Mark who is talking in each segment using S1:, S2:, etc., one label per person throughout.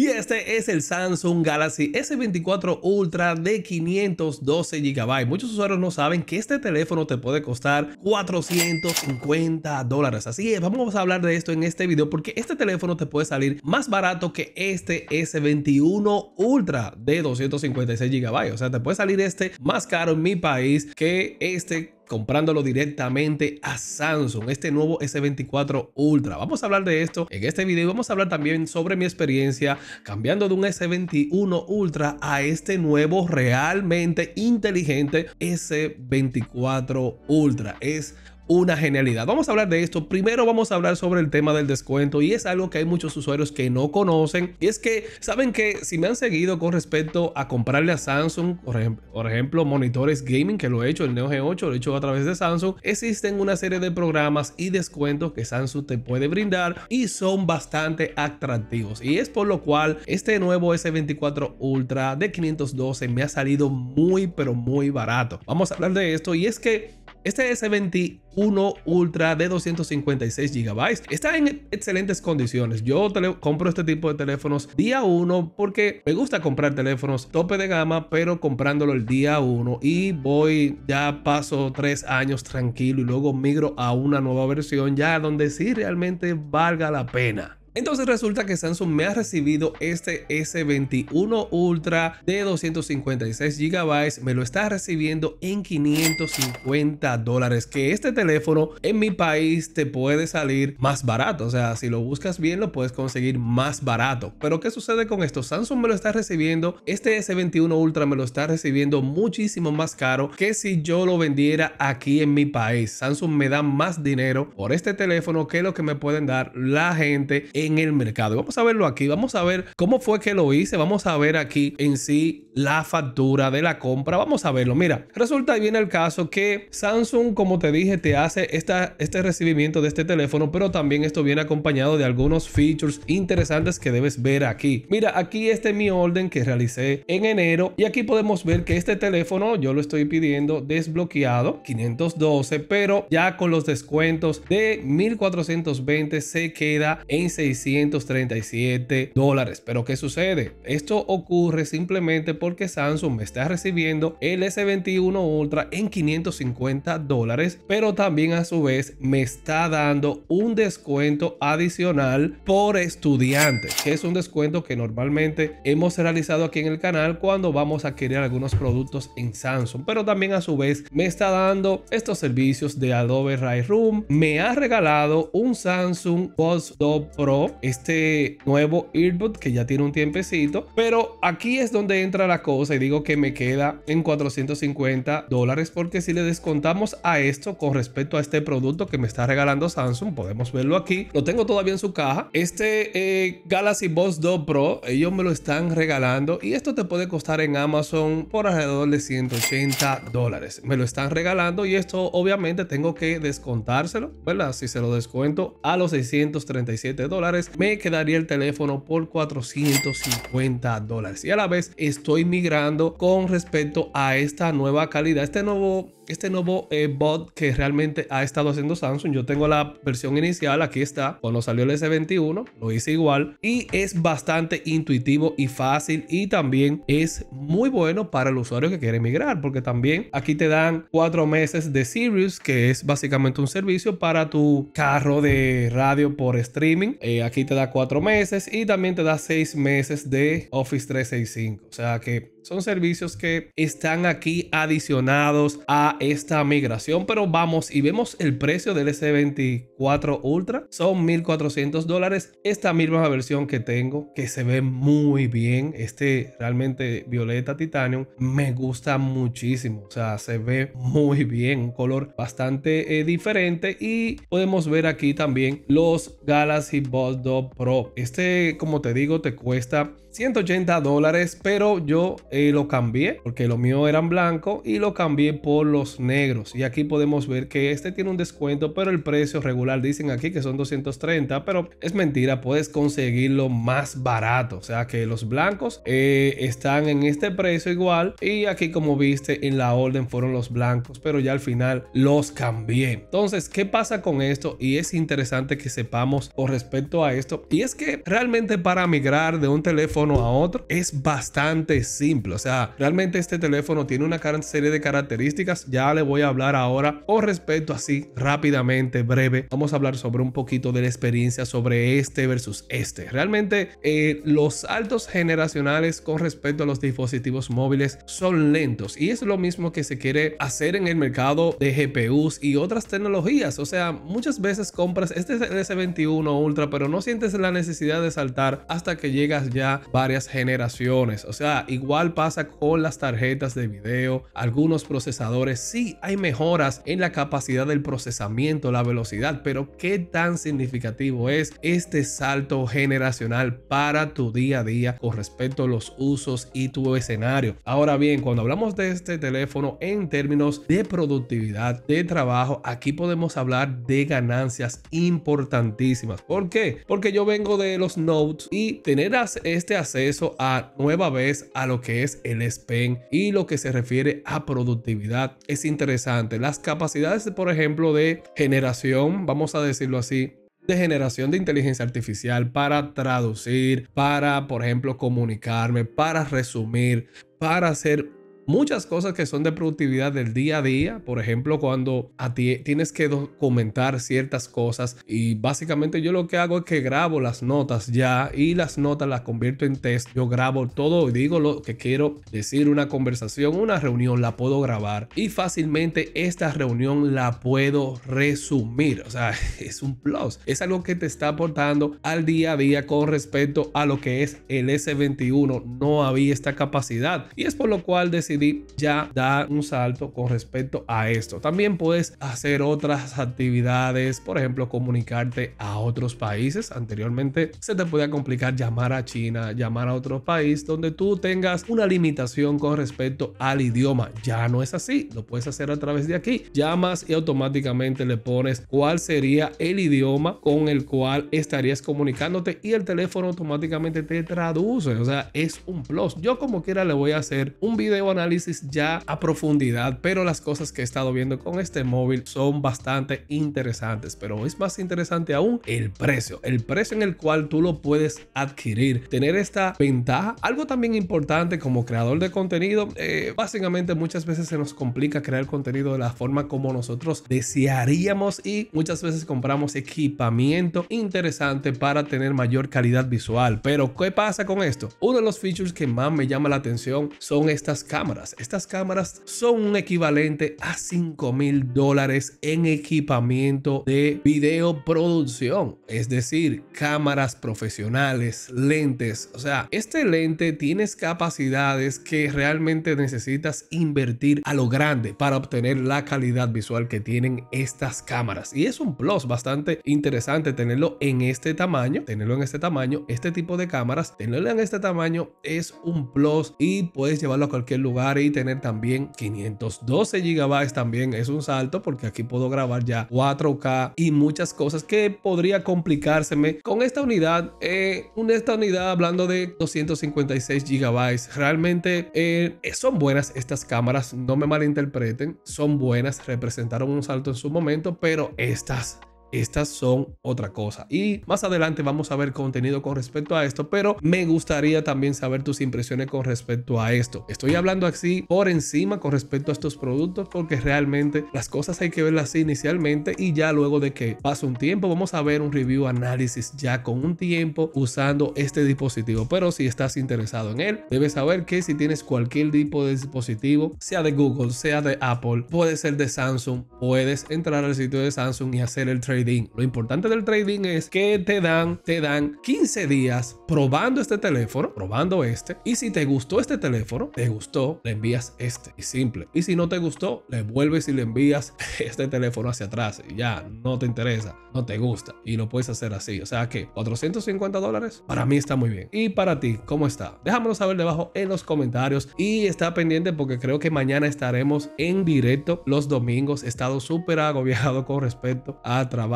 S1: Y este es el Samsung Galaxy S24 Ultra de 512 GB. Muchos usuarios no saben que este teléfono te puede costar 450 dólares. Así es, vamos a hablar de esto en este video porque este teléfono te puede salir más barato que este S21 Ultra de 256 GB. O sea, te puede salir este más caro en mi país que este comprándolo directamente a Samsung, este nuevo S24 Ultra. Vamos a hablar de esto en este video y vamos a hablar también sobre mi experiencia cambiando de un S21 Ultra a este nuevo realmente inteligente S24 Ultra. Es una genialidad. Vamos a hablar de esto. Primero vamos a hablar sobre el tema del descuento y es algo que hay muchos usuarios que no conocen. Y es que saben que si me han seguido con respecto a comprarle a Samsung, por ejemplo, monitores gaming, que lo he hecho, el Neo G8 lo he hecho a través de Samsung, existen una serie de programas y descuentos que Samsung te puede brindar y son bastante atractivos. Y es por lo cual este nuevo S24 Ultra de 512 me ha salido muy, pero muy barato. Vamos a hablar de esto y es que este S21 Ultra de 256 GB está en excelentes condiciones. Yo compro este tipo de teléfonos día 1 porque me gusta comprar teléfonos tope de gama, pero comprándolo el día 1 y voy, ya paso tres años tranquilo y luego migro a una nueva versión ya donde sí realmente valga la pena. Entonces resulta que Samsung me ha recibido este S21 Ultra de 256 GB, me lo está recibiendo en 550 dólares, que este teléfono en mi país te puede salir más barato, o sea, si lo buscas bien lo puedes conseguir más barato. Pero ¿qué sucede con esto? Samsung me lo está recibiendo, este S21 Ultra me lo está recibiendo muchísimo más caro que si yo lo vendiera aquí en mi país. Samsung me da más dinero por este teléfono que lo que me pueden dar la gente en el mercado. Vamos a verlo aquí, vamos a ver cómo fue que lo hice, vamos a ver aquí en sí la factura de la compra. Vamos a verlo. Mira, resulta bien el caso que Samsung, como te dije, te hace esta, este recibimiento de este teléfono, pero también esto viene acompañado de algunos features interesantes que debes ver aquí. Mira, aquí este mi orden que realicé en enero y aquí podemos ver que este teléfono yo lo estoy pidiendo desbloqueado 512, pero ya con los descuentos de 1420 se queda en 637 dólares. Pero ¿qué sucede? Esto ocurre simplemente por que Samsung me está recibiendo el S21 Ultra en 550 dólares, pero también a su vez me está dando un descuento adicional por estudiante, que es un descuento que normalmente hemos realizado aquí en el canal cuando vamos a adquirir algunos productos en Samsung, pero también a su vez me está dando estos servicios de Adobe Room. me ha regalado un Samsung Buds 2 Pro, este nuevo earbud que ya tiene un tiempecito, pero aquí es donde entra cosa y digo que me queda en 450 dólares porque si le descontamos a esto con respecto a este producto que me está regalando Samsung, podemos verlo aquí, lo tengo todavía en su caja, este eh, Galaxy Buds 2 Pro, ellos me lo están regalando y esto te puede costar en Amazon por alrededor de 180 dólares, me lo están regalando y esto obviamente tengo que descontárselo, ¿verdad? Si se lo descuento a los 637 dólares, me quedaría el teléfono por 450 dólares y a la vez estoy migrando con respecto a esta nueva calidad, este nuevo este nuevo eh, bot que realmente ha estado haciendo Samsung. Yo tengo la versión inicial, aquí está, cuando salió el S21, lo hice igual y es bastante intuitivo y fácil y también es muy bueno para el usuario que quiere migrar porque también aquí te dan cuatro meses de Sirius que es básicamente un servicio para tu carro de radio por streaming. Eh, aquí te da cuatro meses y también te da seis meses de Office 365. O sea que son servicios que están aquí adicionados a esta migración, pero vamos y vemos el precio del S24 Ultra, son 1400 dólares. Esta misma versión que tengo, que se ve muy bien, este realmente violeta titanium, me gusta muchísimo, o sea, se ve muy bien, un color bastante eh, diferente y podemos ver aquí también los Galaxy Buds 2 Pro. Este, como te digo, te cuesta 180 dólares, pero yo eh, lo cambié, porque los míos eran blanco y lo cambié por los negros. Y aquí podemos ver que este tiene un descuento, pero el precio regular dicen aquí que son 230, pero es mentira, puedes conseguirlo más barato. O sea que los blancos eh, están en este precio igual, y aquí como viste en la orden fueron los blancos, pero ya al final los cambié. Entonces, ¿qué pasa con esto? Y es interesante que sepamos con respecto a esto. Y es que realmente para migrar de un teléfono a otro es bastante simple. O sea, realmente este teléfono tiene una serie de características. Ya le voy a hablar ahora con respecto así rápidamente, breve. Vamos a hablar sobre un poquito de la experiencia sobre este versus este. Realmente eh, los saltos generacionales con respecto a los dispositivos móviles son lentos y es lo mismo que se quiere hacer en el mercado de GPUs y otras tecnologías. O sea, muchas veces compras este S21 Ultra, pero no sientes la necesidad de saltar hasta que llegas ya varias generaciones. O sea, y Igual pasa con las tarjetas de video, algunos procesadores. Sí, hay mejoras en la capacidad del procesamiento, la velocidad, pero ¿qué tan significativo es este salto generacional para tu día a día con respecto a los usos y tu escenario? Ahora bien, cuando hablamos de este teléfono en términos de productividad, de trabajo, aquí podemos hablar de ganancias importantísimas. ¿Por qué? Porque yo vengo de los notes y tener este acceso a nueva vez a lo que es el SPEN y lo que se refiere a productividad. Es interesante. Las capacidades, por ejemplo, de generación, vamos a decirlo así, de generación de inteligencia artificial para traducir, para, por ejemplo, comunicarme, para resumir, para hacer muchas cosas que son de productividad del día a día. Por ejemplo, cuando a ti tienes que documentar ciertas cosas y básicamente yo lo que hago es que grabo las notas ya y las notas las convierto en texto. Yo grabo todo y digo lo que quiero decir, una conversación, una reunión, la puedo grabar y fácilmente esta reunión la puedo resumir. O sea, es un plus. Es algo que te está aportando al día a día con respecto a lo que es el S21. No había esta capacidad y es por lo cual decidí ya da un salto con respecto a esto. También puedes hacer otras actividades, por ejemplo, comunicarte a otros países. Anteriormente se te podía complicar llamar a China, llamar a otro país donde tú tengas una limitación con respecto al idioma. Ya no es así, lo puedes hacer a través de aquí. Llamas y automáticamente le pones cuál sería el idioma con el cual estarías comunicándote y el teléfono automáticamente te traduce. O sea, es un plus. Yo como quiera le voy a hacer un video análisis ya a profundidad, pero las cosas que he estado viendo con este móvil son bastante interesantes, pero es más interesante aún el precio, el precio en el cual tú lo puedes adquirir, tener esta ventaja. Algo también importante como creador de contenido, eh, básicamente muchas veces se nos complica crear contenido de la forma como nosotros desearíamos y muchas veces compramos equipamiento interesante para tener mayor calidad visual. Pero ¿qué pasa con esto? Uno de los features que más me llama la atención son estas cámaras estas cámaras son un equivalente a 5 mil dólares en equipamiento de video producción, es decir, cámaras profesionales, lentes. O sea, este lente tienes capacidades que realmente necesitas invertir a lo grande para obtener la calidad visual que tienen estas cámaras. Y es un plus bastante interesante tenerlo en este tamaño, tenerlo en este tamaño, este tipo de cámaras, tenerlo en este tamaño es un plus y puedes llevarlo a cualquier lugar y tener también 512 GB también es un salto porque aquí puedo grabar ya 4K y muchas cosas que podría complicárseme con esta unidad. con eh, esta unidad hablando de 256 GB, realmente eh, eh, son buenas estas cámaras, no me malinterpreten, son buenas, representaron un salto en su momento, pero estas estas son otra cosa. Y más adelante vamos a ver contenido con respecto a esto, pero me gustaría también saber tus impresiones con respecto a esto. Estoy hablando así por encima con respecto a estos productos porque realmente las cosas hay que verlas así inicialmente y ya luego de que pase un tiempo vamos a ver un review análisis ya con un tiempo usando este dispositivo. Pero si estás interesado en él, debes saber que si tienes cualquier tipo de dispositivo, sea de Google, sea de Apple, puede ser de Samsung, puedes entrar al sitio de Samsung y hacer el trade lo importante del trading es que te dan, te dan 15 días probando este teléfono, probando este. Y si te gustó este teléfono, te gustó, le envías este. Y simple. Y si no te gustó, le vuelves y le envías este teléfono hacia atrás. Y ya, no te interesa, no te gusta. Y lo puedes hacer así. O sea que 450 dólares para mí está muy bien. Y para ti, ¿cómo está? Déjamelo saber debajo en los comentarios. Y está pendiente porque creo que mañana estaremos en directo los domingos. He estado súper agobiado con respecto a trabajo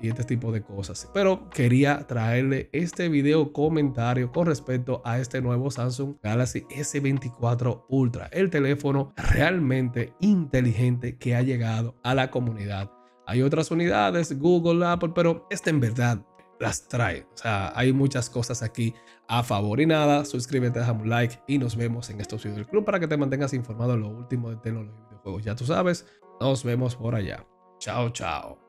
S1: y este tipo de cosas. Pero quería traerle este video comentario con respecto a este nuevo Samsung Galaxy S24 Ultra, el teléfono realmente inteligente que ha llegado a la comunidad. Hay otras unidades, Google, Apple, pero este en verdad las trae. O sea, hay muchas cosas aquí a favor. Y nada, suscríbete, deja un like y nos vemos en estos videos del club para que te mantengas informado de lo último de tecnología y videojuegos. Ya tú sabes, nos vemos por allá. Chao, chao.